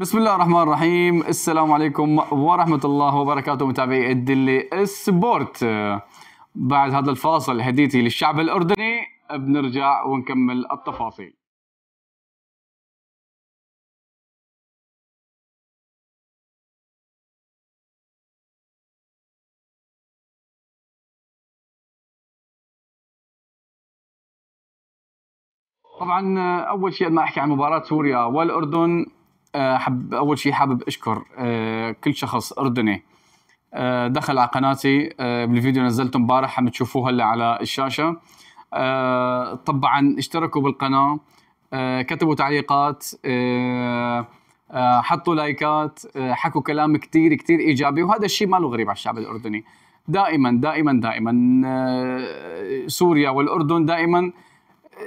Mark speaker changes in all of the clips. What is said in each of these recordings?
Speaker 1: بسم الله الرحمن الرحيم السلام عليكم ورحمة الله وبركاته متابعي الدلي السبورت بعد هذا الفاصل هديتي للشعب الأردني بنرجع ونكمل التفاصيل طبعا اول شيء ما احكي عن مباراه سوريا والاردن آه، حب اول شيء حابب اشكر آه، كل شخص اردني آه، دخل على قناتي بالفيديو نزلته امبارح عم تشوفوه هلا على الشاشه طبعا اشتركوا بالقناه كتبوا تعليقات حطوا لايكات حكوا كلام كثير كثير ايجابي وهذا الشيء ما له غريب على الشعب الاردني دائما دائما دائما سوريا والاردن دائما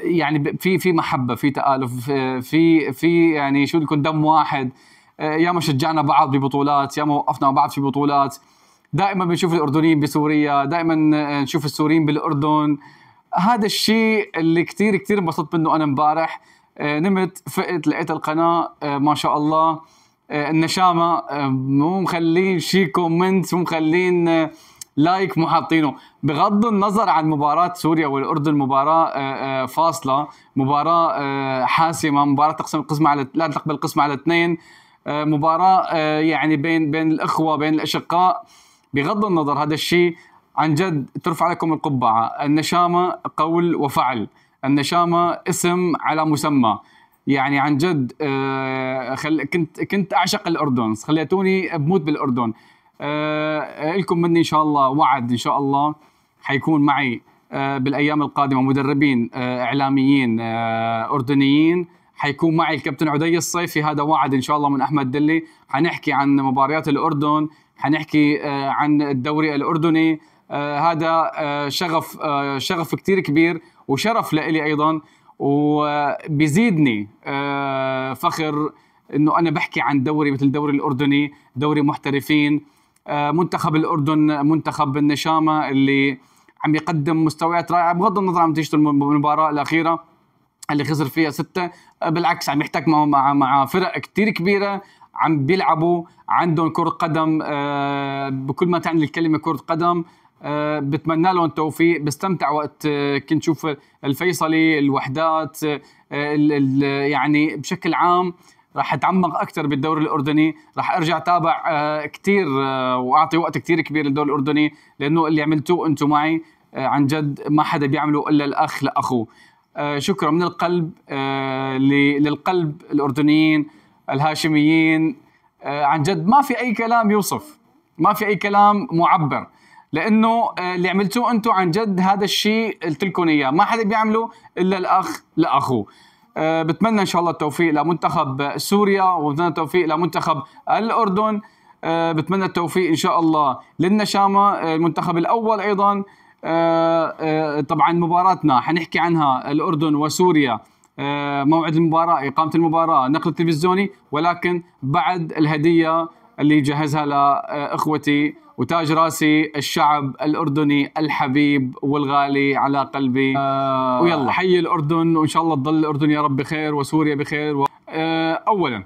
Speaker 1: يعني في في محبه في تالف في في يعني شو يكون دم واحد آه، يا ما شجعنا بعض ببطولات يا ما وقفنا مع بعض في بطولات دائما بنشوف الاردنيين بسوريا دائما آه، نشوف السوريين بالاردن هذا الشيء اللي كثير كثير انبسطت منه انا امبارح آه، نمت فقت لقيت القناه ما شاء الله النشامه مو مخلين شي كومنت مو مخلين لايك مو حاطينه بغض النظر عن مباراه سوريا والاردن مباراه آه، آه، فاصله مباراه آه، حاسمه مباراه تقسم القسم على لا تقبل القسم على اثنين مباراه يعني بين بين الاخوه بين الاشقاء بغض النظر هذا الشيء عن جد ترفع لكم القبعه النشامه قول وفعل النشامه اسم على مسمى يعني عن جد خل... كنت كنت اعشق الاردن خليتوني بموت بالاردن آه، آه، لكم مني ان شاء الله وعد ان شاء الله حيكون معي آه، بالايام القادمه مدربين اعلاميين اردنيين حيكون معي الكابتن عدي الصيفي هذا وعد ان شاء الله من احمد دلي حنحكي عن مباريات الاردن حنحكي عن الدوري الاردني هذا شغف شغف كثير كبير وشرف لإلي ايضا وبيزيدني فخر انه انا بحكي عن دوري مثل الدوري الاردني دوري محترفين آه، منتخب الاردن منتخب النشامه اللي عم يقدم مستويات رائعه بغض النظر عن نتيجه المباراه الاخيره اللي خسر فيها ستة آه، بالعكس عم يحتك مع مع فرق كتير كبيره عم بيلعبوا عندهم كرة قدم آه، بكل ما تعني الكلمة كرة قدم بتمنى لهم التوفيق بستمتع وقت كنت شوف الفيصلي الوحدات يعني بشكل عام راح اتعمق اكثر بالدوري الاردني راح ارجع تابع آه، كثير آه، واعطي وقت كثير كبير للدوري الاردني لانه اللي عملتوه انتم معي آه، عن جد ما حدا بيعمله الا الاخ لاخوه شكرا من القلب للقلب الاردنيين الهاشميين عن جد ما في اي كلام يوصف ما في اي كلام معبر لانه اللي عملتوه انتم عن جد هذا الشيء قلت لكم اياه ما حدا بيعمله الا الاخ لاخوه آه، بتمنى ان شاء الله التوفيق لمنتخب سوريا وبتمنى التوفيق لمنتخب الاردن آه، بتمنى التوفيق ان شاء الله للنشامه آه، المنتخب الاول ايضا طبعا مباراتنا حنحكي عنها الاردن وسوريا موعد المباراه اقامه المباراه نقل التلفزيوني ولكن بعد الهديه اللي جهزها لاخوتي وتاج راسي الشعب الاردني الحبيب والغالي على قلبي آه, آه، ويلا حي الاردن وان شاء الله تضل الاردن يا رب بخير وسوريا بخير و... آه اولا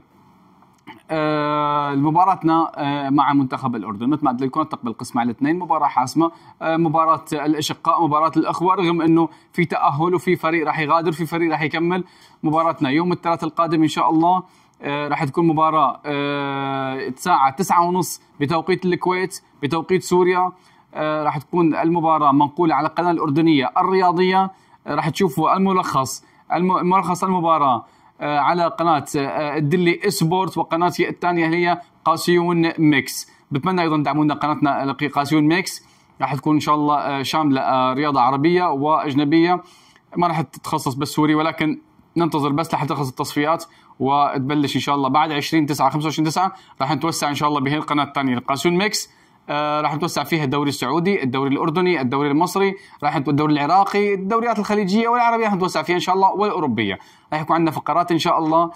Speaker 1: آه مباراتنا آه مع منتخب الاردن مثل ما قلت لكم تقبل قسم على الاثنين مباراه حاسمه آه مباراه الاشقاء مباراه الاخوه رغم انه في تاهل وفي فريق راح يغادر في فريق راح يكمل مباراتنا يوم الثلاثاء القادم ان شاء الله آه، راح تكون مباراه آه، الساعه 9:30 بتوقيت الكويت بتوقيت سوريا آه، راح تكون المباراه منقوله على القناه الاردنيه الرياضيه آه، راح تشوفوا الملخص ملخص المباراه آه، على قناه الدلي سبورت وقناتي الثانيه هي قاسيون ميكس بتمنى ايضا تدعمونا قناتنا قاسيون ميكس راح تكون ان شاء الله شامله رياضه عربيه واجنبيه ما راح تتخصص بس سوري ولكن ننتظر بس لحتى تخلص التصفيات وتبلش ان شاء الله بعد 20 9 25 9 راح نتوسع ان شاء الله بهي القناه الثانيه القاسون ميكس آه راح نتوسع فيها الدوري السعودي، الدوري الاردني، الدوري المصري، راح الدوري العراقي، الدوريات الخليجيه والعربيه راح نتوسع فيها ان شاء الله والاوروبيه، راح يكون عندنا فقرات ان شاء الله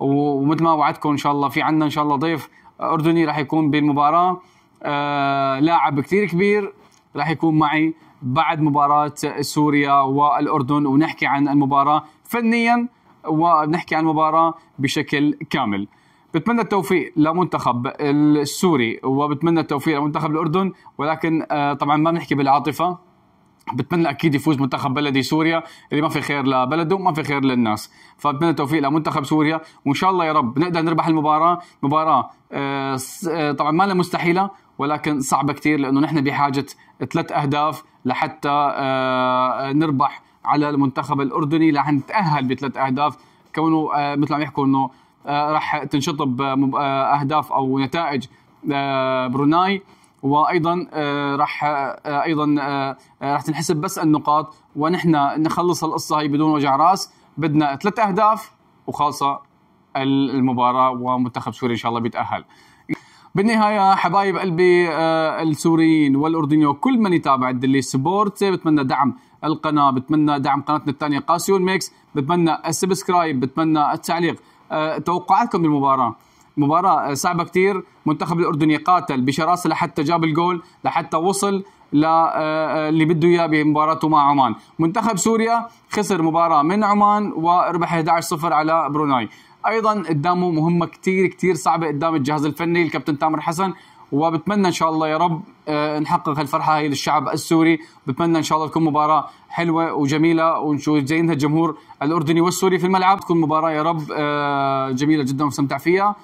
Speaker 1: ومثل ما وعدتكم ان شاء الله في عندنا ان شاء الله ضيف اردني راح يكون بالمباراه آه لاعب كثير كبير راح يكون معي بعد مباراة سوريا والأردن ونحكي عن المباراة فنيا ونحكي عن المباراة بشكل كامل بتمنى التوفيق لمنتخب السوري وبتمنى التوفيق لمنتخب الأردن ولكن آه، طبعا ما بنحكي بالعاطفة بتمنى اكيد يفوز منتخب بلدي سوريا اللي ما في خير لبلده وما في خير للناس فبتمنى التوفيق لمنتخب سوريا وان شاء الله يا رب نقدر نربح المباراه مباراه آه، آه، طبعا ما لها مستحيله ولكن صعبه كثير لانه نحن بحاجه ثلاث اهداف لحتى آه، نربح على المنتخب الاردني رح نتاهل بثلاث اهداف كونه آه، مثل ما يحكوا انه آه، رح تنشطب اهداف او نتائج بروناي وايضا رح ايضا رح تنحسب بس النقاط ونحن نخلص القصه هي بدون وجع راس بدنا ثلاث اهداف وخالصه المباراه ومنتخب سوريا ان شاء الله بيتاهل بالنهاية حبايب قلبي آه، السوريين والأردنيين وكل من يتابع الدلي سبورت بتمنى دعم القناة بتمنى دعم قناتنا الثانية قاسيون ميكس بتمنى السبسكرايب بتمنى التعليق آه، توقعاتكم بالمباراة مباراة آه، صعبة كتير منتخب الأردني قاتل بشراسة لحتى جاب الجول لحتى وصل اللي بده اياه بمباراته مع عمان منتخب سوريا خسر مباراه من عمان وربح 11-0 على بروناي ايضا قدامه مهمه كثير كثير صعبه قدام الجهاز الفني الكابتن تامر حسن وبتمنى ان شاء الله يا رب آه، نحقق هالفرحه هي للشعب السوري بتمنى ان شاء الله تكون مباراه حلوه وجميله ونشوف زينها الجمهور الاردني والسوري في الملعب تكون مباراه يا رب آه، جميله جدا ومستمتع فيها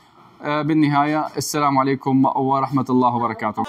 Speaker 1: آه، بالنهايه السلام عليكم ورحمه الله وبركاته